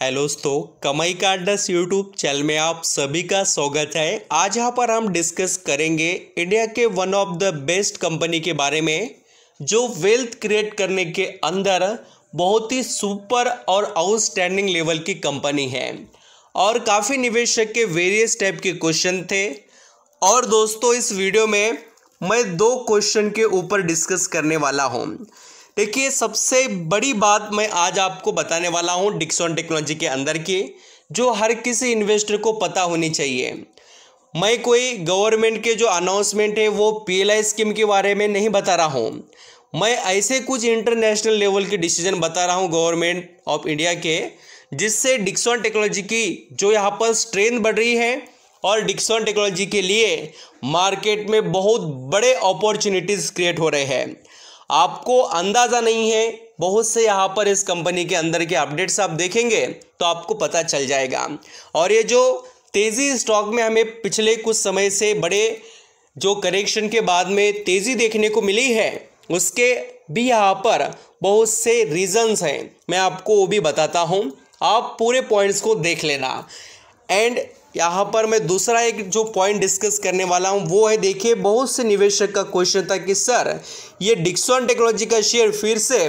hello दोस्तों कमाई का अड्डस यूट्यूब चैनल में आप सभी का स्वागत है आज यहाँ पर हम डिस्कस करेंगे इंडिया के one of the best company के बारे में जो वेल्थ क्रिएट करने के अंदर बहुत ही सुपर और आउटस्टैंडिंग लेवल की कंपनी है और काफ़ी निवेशक के वेरियस टाइप के क्वेश्चन थे और दोस्तों इस वीडियो में मैं दो क्वेश्चन के ऊपर डिस्कस करने वाला हूँ देखिए सबसे बड़ी बात मैं आज आपको बताने वाला हूँ डिक्सॉन टेक्नोलॉजी के अंदर की जो हर किसी इन्वेस्टर को पता होनी चाहिए मैं कोई गवर्नमेंट के जो अनाउंसमेंट है वो पी स्कीम के बारे में नहीं बता रहा हूँ मैं ऐसे कुछ इंटरनेशनल लेवल के डिसीजन बता रहा हूँ गवर्नमेंट ऑफ इंडिया के जिससे डिक्सॉन टेक्नोलॉजी की जो यहाँ पर स्ट्रेंथ बढ़ रही है और डिक्सॉन टेक्नोलॉजी के लिए मार्केट में बहुत बड़े अपॉर्चुनिटीज़ क्रिएट हो रहे हैं आपको अंदाज़ा नहीं है बहुत से यहाँ पर इस कंपनी के अंदर के अपडेट्स आप देखेंगे तो आपको पता चल जाएगा और ये जो तेज़ी स्टॉक में हमें पिछले कुछ समय से बड़े जो करेक्शन के बाद में तेज़ी देखने को मिली है उसके भी यहाँ पर बहुत से रीज़न्स हैं मैं आपको वो भी बताता हूँ आप पूरे पॉइंट्स को देख लेना एंड यहाँ पर मैं दूसरा एक जो पॉइंट डिस्कस करने वाला हूँ वो है देखिए बहुत से निवेशक का क्वेश्चन था कि सर ये डिक्सॉन टेक्नोलॉजी का शेयर फिर से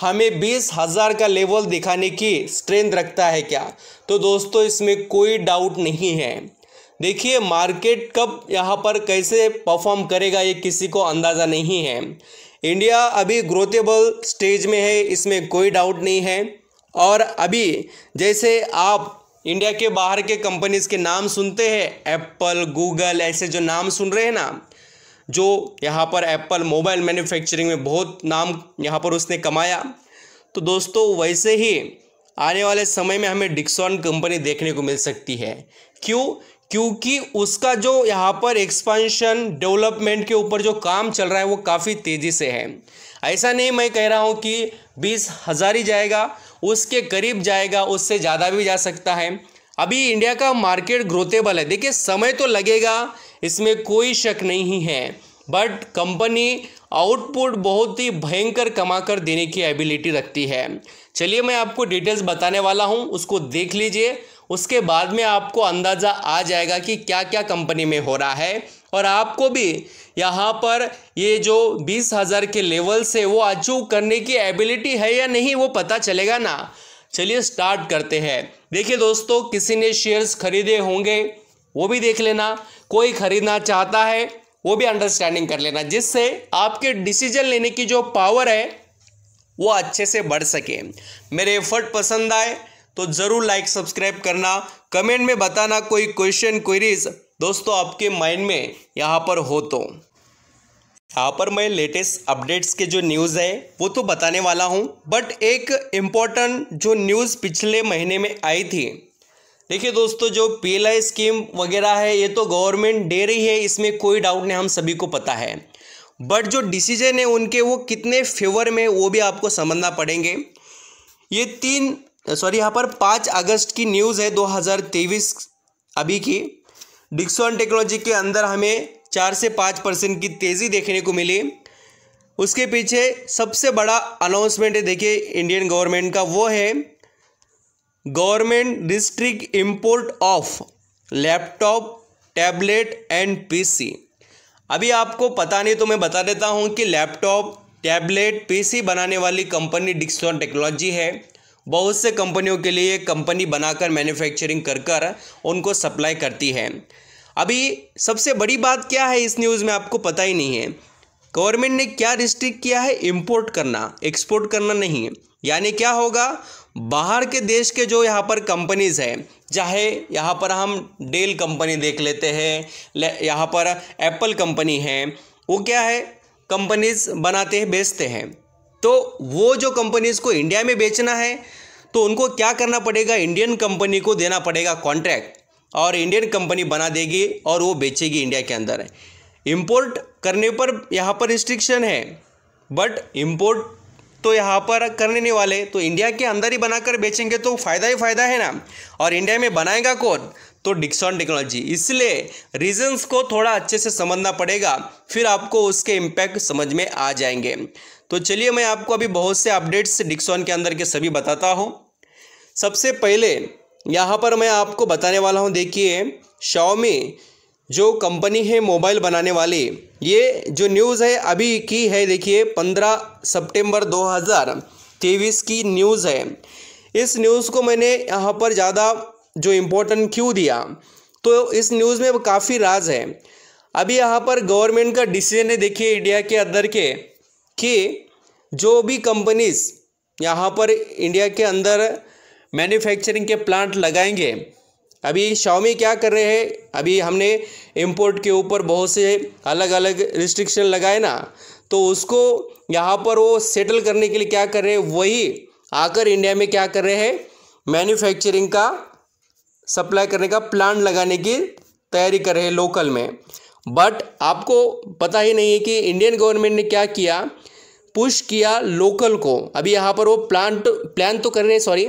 हमें बीस हज़ार का लेवल दिखाने की स्ट्रेंथ रखता है क्या तो दोस्तों इसमें कोई डाउट नहीं है देखिए मार्केट कब यहाँ पर कैसे परफॉर्म करेगा ये किसी को अंदाज़ा नहीं है इंडिया अभी ग्रोथेबल स्टेज में है इसमें कोई डाउट नहीं है और अभी जैसे आप इंडिया के बाहर के कंपनीज के नाम सुनते हैं एप्पल गूगल ऐसे जो नाम सुन रहे हैं ना जो यहाँ पर एप्पल मोबाइल मैन्युफैक्चरिंग में बहुत नाम यहाँ पर उसने कमाया तो दोस्तों वैसे ही आने वाले समय में हमें डिक्सॉन कंपनी देखने को मिल सकती है क्यों क्योंकि उसका जो यहाँ पर एक्सपांशन डेवलपमेंट के ऊपर जो काम चल रहा है वो काफ़ी तेज़ी से है ऐसा नहीं मैं कह रहा हूँ कि बीस हज़ार ही जाएगा उसके करीब जाएगा उससे ज़्यादा भी जा सकता है अभी इंडिया का मार्केट ग्रोथेबल है देखिए समय तो लगेगा इसमें कोई शक नहीं है बट कंपनी आउटपुट बहुत ही भयंकर कमाकर देने की एबिलिटी रखती है चलिए मैं आपको डिटेल्स बताने वाला हूँ उसको देख लीजिए उसके बाद में आपको अंदाज़ा आ जाएगा कि क्या क्या कंपनी में हो रहा है और आपको भी यहाँ पर ये जो बीस हज़ार के लेवल से वो अचीव करने की एबिलिटी है या नहीं वो पता चलेगा ना चलिए स्टार्ट करते हैं देखिए दोस्तों किसी ने शेयर्स खरीदे होंगे वो भी देख लेना कोई खरीदना चाहता है वो भी अंडरस्टैंडिंग कर लेना जिससे आपके डिसीजन लेने की जो पावर है वो अच्छे से बढ़ सके मेरे एफर्ट पसंद आए तो ज़रूर लाइक सब्सक्राइब करना कमेंट में बताना कोई क्वेश्चन क्वेरीज दोस्तों आपके माइंड में यहाँ पर हो तो यहाँ पर मैं लेटेस्ट अपडेट्स के जो न्यूज़ है वो तो बताने वाला हूँ बट एक इम्पॉर्टेंट जो न्यूज़ पिछले महीने में आई थी देखिए दोस्तों जो पी स्कीम वगैरह है ये तो गवर्नमेंट दे रही है इसमें कोई डाउट नहीं हम सभी को पता है बट जो डिसीजन है उनके वो कितने फेवर में वो भी आपको समझना पड़ेंगे ये तीन सॉरी यहाँ पर पाँच अगस्त की न्यूज़ है दो अभी की डिक्सॉन टेक्नोलॉजी के अंदर हमें चार से पाँच परसेंट की तेज़ी देखने को मिली उसके पीछे सबसे बड़ा अनाउंसमेंट है देखिए इंडियन गवर्नमेंट का वो है government district import of laptop tablet and PC अभी आपको पता नहीं तो मैं बता देता हूँ कि लैपटॉप टैबलेट पीसी बनाने वाली कंपनी डिक्सॉन टेक्नोलॉजी है बहुत से कंपनियों के लिए कंपनी बनाकर मैन्युफैक्चरिंग कर कर उनको सप्लाई करती है अभी सबसे बड़ी बात क्या है इस न्यूज़ में आपको पता ही नहीं है गवर्नमेंट ने क्या रिस्ट्रिक्ट किया है इम्पोर्ट करना एक्सपोर्ट करना नहीं यानी क्या होगा बाहर के देश के जो यहाँ पर कंपनीज़ हैं चाहे यहाँ पर हम डेल कंपनी देख लेते हैं यहाँ पर एप्पल कंपनी है वो क्या है कंपनीज बनाते हैं बेचते हैं तो वो जो कंपनीज़ को इंडिया में बेचना है तो उनको क्या करना पड़ेगा इंडियन कंपनी को देना पड़ेगा कॉन्ट्रैक्ट और इंडियन कंपनी बना देगी और वो बेचेगी इंडिया के अंदर इम्पोर्ट करने पर यहाँ पर रिस्ट्रिक्शन है बट इम्पोर्ट तो यहाँ पर करने नहीं वाले तो इंडिया के अंदर ही बनाकर बेचेंगे तो फ़ायदा ही फ़ायदा है ना और इंडिया में बनाएगा कौन तो डिक्सॉन टेक्नोलॉजी इसलिए रीजंस को थोड़ा अच्छे से समझना पड़ेगा फिर आपको उसके इम्पैक्ट समझ में आ जाएंगे तो चलिए मैं आपको अभी बहुत से अपडेट्स डिक्सॉन के अंदर के सभी बताता हूँ सबसे पहले यहाँ पर मैं आपको बताने वाला हूँ देखिए शाओमी जो कंपनी है मोबाइल बनाने वाली ये जो न्यूज़ है अभी की है देखिए पंद्रह सितंबर 2023 की न्यूज़ है इस न्यूज़ को मैंने यहाँ पर ज़्यादा जो इम्पोर्टेंट क्यों दिया तो इस न्यूज़ में काफ़ी राज है अभी यहाँ पर गवर्नमेंट का डिसीजन है देखिए इंडिया के अंदर के कि जो भी कंपनीज़ यहाँ पर इंडिया के अंदर मैन्युफैक्चरिंग के प्लांट लगाएंगे अभी शाओमी क्या कर रहे हैं अभी हमने इंपोर्ट के ऊपर बहुत से अलग अलग रिस्ट्रिक्शन लगाए ना तो उसको यहाँ पर वो सेटल करने के लिए क्या कर रहे हैं वही आकर इंडिया में क्या कर रहे हैं मैन्युफैक्चरिंग का सप्लाई करने का प्लांट लगाने की तैयारी कर रहे हैं लोकल में बट आपको पता ही नहीं है कि इंडियन गवर्नमेंट ने क्या किया पुश किया लोकल को अभी यहाँ पर वो प्लान तो प्लान तो कर रहे हैं सॉरी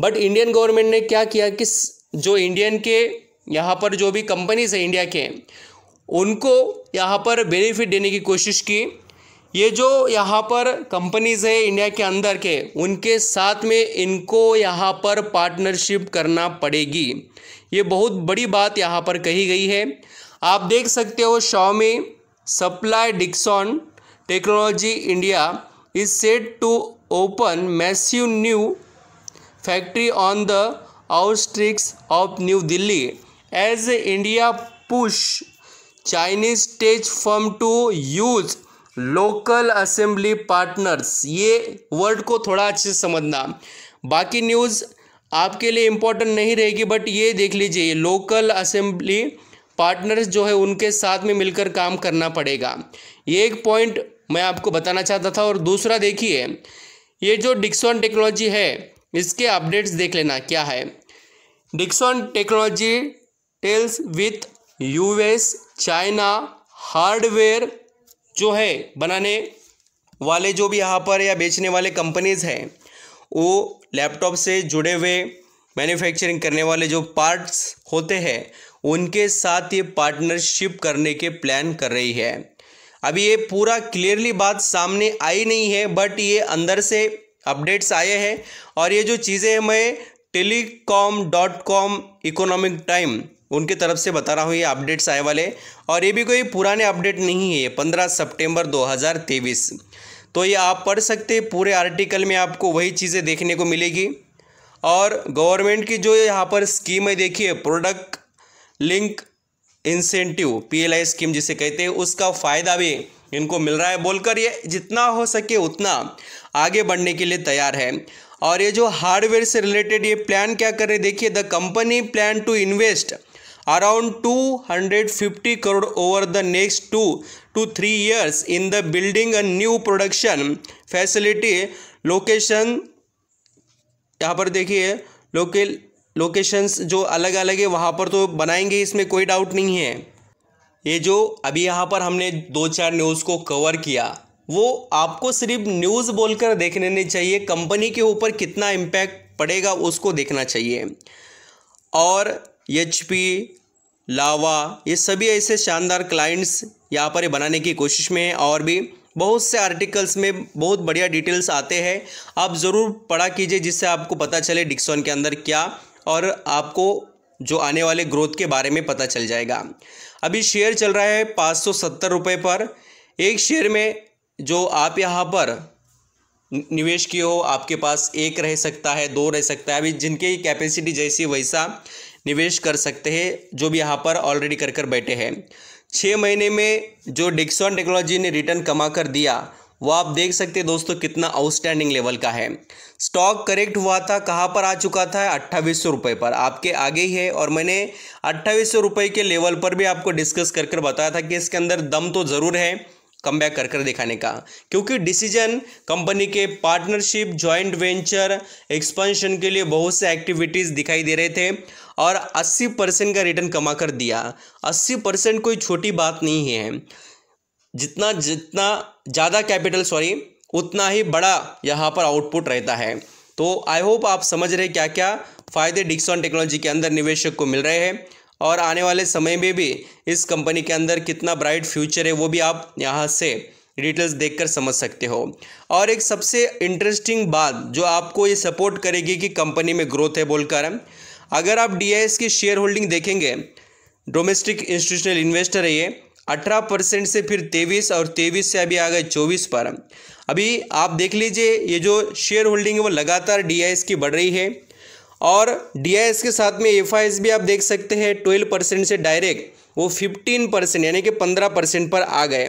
बट इंडियन गवर्नमेंट ने क्या किया कि जो इंडियन के यहाँ पर जो भी कंपनीज हैं इंडिया के उनको यहाँ पर बेनिफिट देने की कोशिश की ये जो यहाँ पर कंपनीज है इंडिया के अंदर के उनके साथ में इनको यहाँ पर पार्टनरशिप करना पड़ेगी ये बहुत बड़ी बात यहाँ पर कही गई है आप देख सकते हो Xiaomi supply Dixon technology India is set to open massive new factory on the outskirts of New Delhi as India push Chinese tech firm to use local assembly partners ये वर्ड को थोड़ा अच्छे से समझना बाकी न्यूज़ आपके लिए इम्पोर्टेंट नहीं रहेगी बट ये देख लीजिए लोकल असेंबली पार्टनर्स जो है उनके साथ में मिलकर काम करना पड़ेगा ये एक पॉइंट मैं आपको बताना चाहता था और दूसरा देखिए ये जो डिक्सॉन टेक्नोलॉजी है इसके अपडेट्स देख लेना क्या है Dixon technology tells with US China hardware जो है बनाने वाले जो भी यहाँ पर या बेचने वाले कंपनीज़ हैं वो लैपटॉप से जुड़े हुए मैन्युफैक्चरिंग करने वाले जो पार्ट्स होते हैं उनके साथ ये पार्टनरशिप करने के प्लान कर रही है अभी ये पूरा क्लियरली बात सामने आई नहीं है बट ये अंदर से अपडेट्स आए हैं और ये जो चीज़ें हैं मैं telecom dot com economic time उनके तरफ से बता रहा हूँ ये अपडेट्स आए वाले और ये भी कोई पुराने अपडेट नहीं है ये पंद्रह सितंबर 2023 तो ये आप पढ़ सकते हैं पूरे आर्टिकल में आपको वही चीज़ें देखने को मिलेगी और गवर्नमेंट की जो यहाँ पर स्कीम है देखिए product link incentive PLI scheme जिसे कहते हैं उसका फ़ायदा भी इनको मिल रहा है बोलकर ये जितना हो सके उतना आगे बढ़ने के लिए तैयार है और ये जो हार्डवेयर से रिलेटेड ये प्लान क्या कर रहे देखिए the company plan to invest around 250 crore over the next two two three years in the building a new production facility location यहाँ पर देखिए लोके लोकेशंस जो अलग अलग है वहाँ पर तो बनाएंगे इसमें कोई डाउट नहीं है ये जो अभी यहाँ पर हमने दो चार न्यूज़ को कवर किया वो आपको सिर्फ न्यूज़ बोलकर देखने नहीं चाहिए कंपनी के ऊपर कितना इम्पैक्ट पड़ेगा उसको देखना चाहिए और एच पी लावा ये सभी ऐसे शानदार क्लाइंट्स यहाँ पर बनाने की कोशिश में हैं और भी बहुत से आर्टिकल्स में बहुत बढ़िया डिटेल्स आते हैं आप ज़रूर पढ़ा कीजिए जिससे आपको पता चले डिक्सॉन के अंदर क्या और आपको जो आने वाले ग्रोथ के बारे में पता चल जाएगा अभी शेयर चल रहा है पाँच सौ सत्तर रुपये पर एक शेयर में जो आप यहाँ पर निवेश किए हो आपके पास एक रह सकता है दो रह सकता है अभी जिनके कैपेसिटी जैसी वैसा निवेश कर सकते हैं जो भी यहाँ पर ऑलरेडी कर कर बैठे हैं छः महीने में जो डिक्सॉन टेक्नोलॉजी ने रिटर्न कमा कर दिया वो आप देख सकते हैं दोस्तों कितना आउटस्टैंडिंग लेवल का है स्टॉक करेक्ट हुआ था कहाँ पर आ चुका था अट्ठावी सौ रुपये पर आपके आगे ही है और मैंने अट्ठाईस सौ रुपये के लेवल पर भी आपको डिस्कस कर कर बताया था कि इसके अंदर दम तो ज़रूर है कम बैक कर कर दिखाने का क्योंकि डिसीजन कंपनी के पार्टनरशिप ज्वाइंट वेंचर एक्सपेंशन के लिए बहुत से एक्टिविटीज़ दिखाई दे रहे थे और 80 परसेंट का रिटर्न कमा कर दिया 80 परसेंट कोई छोटी बात नहीं है जितना जितना ज़्यादा कैपिटल सॉरी उतना ही बड़ा यहाँ पर आउटपुट रहता है तो आई होप आप समझ रहे क्या क्या फ़ायदे डिक्सॉन टेक्नोलॉजी के अंदर निवेशक को मिल रहे हैं और आने वाले समय में भी इस कंपनी के अंदर कितना ब्राइट फ्यूचर है वो भी आप यहाँ से डिटेल्स देखकर समझ सकते हो और एक सबसे इंटरेस्टिंग बात जो आपको ये सपोर्ट करेगी कि कंपनी में ग्रोथ है बोलकर अगर आप डी की शेयर होल्डिंग देखेंगे डोमेस्टिक इंस्टीट्यूशनल इन्वेस्टर है ये अठारह परसेंट से फिर तेईस और तेईस से अभी आ गए चौबीस पर अभी आप देख लीजिए ये जो शेयर होल्डिंग है वो लगातार डी की बढ़ रही है और डी के साथ में एफ भी आप देख सकते हैं ट्वेल्व परसेंट से डायरेक्ट वो फिफ्टीन परसेंट यानी कि पंद्रह परसेंट पर आ गए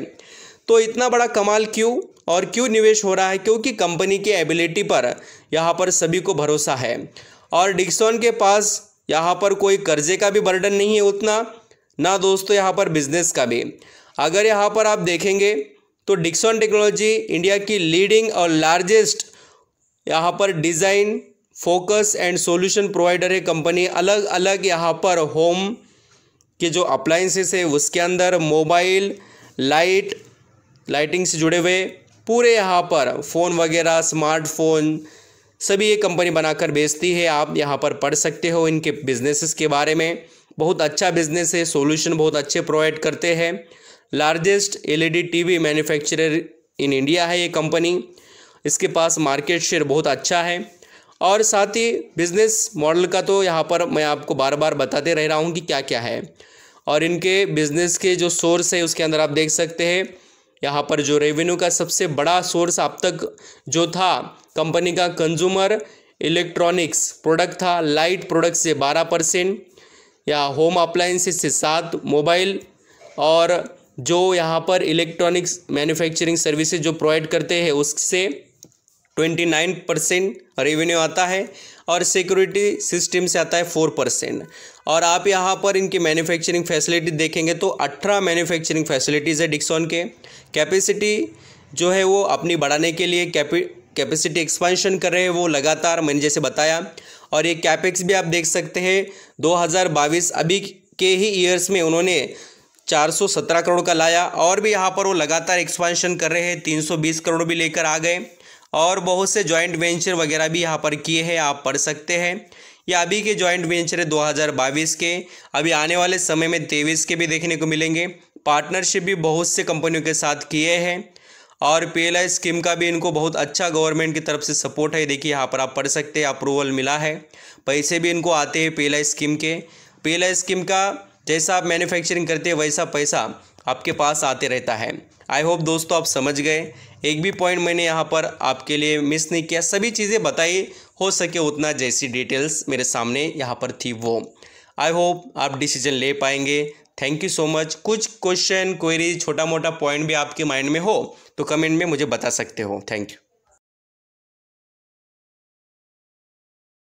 तो इतना बड़ा कमाल क्यों और क्यों निवेश हो रहा है क्योंकि कंपनी की एबिलिटी पर यहाँ पर सभी को भरोसा है और डिक्सॉन के पास यहाँ पर कोई कर्जे का भी बर्डन नहीं है उतना ना दोस्तों यहाँ पर बिजनेस का भी अगर यहाँ पर आप देखेंगे तो डिक्सन टेक्नोलॉजी इंडिया की लीडिंग और लार्जेस्ट यहाँ पर design focus and solution provider है कंपनी अलग अलग यहाँ पर होम के जो अप्लाइंसेस है उसके अंदर मोबाइल लाइट लाइटिंग से जुड़े हुए पूरे यहाँ पर फ़ोन वगैरह स्मार्टफोन सभी ये कंपनी बनाकर बेचती है आप यहाँ पर पढ़ सकते हो इनके बिजनेसेस के बारे में बहुत अच्छा बिजनेस है सॉल्यूशन बहुत अच्छे प्रोवाइड करते हैं largest LED TV manufacturer in India है ये कंपनी इसके पास मार्केट शेयर बहुत अच्छा है और साथ ही बिज़नेस मॉडल का तो यहाँ पर मैं आपको बार बार बताते रह रहा हूँ कि क्या क्या है और इनके बिज़नेस के जो सोर्स है उसके अंदर आप देख सकते हैं यहाँ पर जो रेवेन्यू का सबसे बड़ा सोर्स अब तक जो था कंपनी का कंज्यूमर इलेक्ट्रॉनिक्स प्रोडक्ट था लाइट प्रोडक्ट से बारह परसेंट या होम अप्लाइंसेस से सात मोबाइल और जो यहाँ पर इलेक्ट्रॉनिक्स मैन्युफैक्चरिंग सर्विसेज जो प्रोवाइड करते हैं उससे ट्वेंटी नाइन परसेंट रेवेन्यू आता है और सिक्योरिटी सिस्टम से आता है फोर परसेंट और आप यहाँ पर इनकी मैन्युफैक्चरिंग फैसिलिटी देखेंगे तो अठारह मैन्युफैक्चरिंग फैसिलिटीज़ है डिक्सॉन के कैपेसिटी जो है वो अपनी बढ़ाने के लिए कैपेसिटी एक्सपांशन कर रहे हैं वो लगातार मैंने जैसे बताया और ये कैपेक्स भी आप देख सकते हैं दो अभी के ही ईयर्स में उन्होंने 417 करोड़ का लाया और भी यहाँ पर वो लगातार एक्सपांशन कर रहे हैं 320 करोड़ भी लेकर आ गए और बहुत से जॉइंट वेंचर वगैरह भी यहाँ पर किए हैं आप पढ़ सकते हैं या अभी के जॉइंट वेंचर है 2022 के अभी आने वाले समय में तेईस के भी देखने को मिलेंगे पार्टनरशिप भी बहुत से कंपनियों के साथ किए हैं और पीएलआई स्कीम का भी इनको बहुत अच्छा गवर्नमेंट की तरफ से सपोर्ट है देखिए यहाँ पर आप पढ़ सकते हैं अप्रूवल मिला है पैसे भी इनको आते हैं पीएलआई स्कीम के पीएलआई स्कीम का जैसा आप मैन्युफैक्चरिंग करते हैं वैसा पैसा आपके पास आते रहता है आई होप दोस्तों आप समझ गए एक भी पॉइंट मैंने यहाँ पर आपके लिए मिस नहीं किया सभी चीज़ें बताई हो सके उतना जैसी डिटेल्स मेरे सामने यहाँ पर थी वो आई होप आप डिसीजन ले पाएंगे थैंक यू सो मच कुछ क्वेश्चन क्वेरी छोटा मोटा पॉइंट भी आपके माइंड में हो तो कमेंट में मुझे बता सकते हो थैंक यू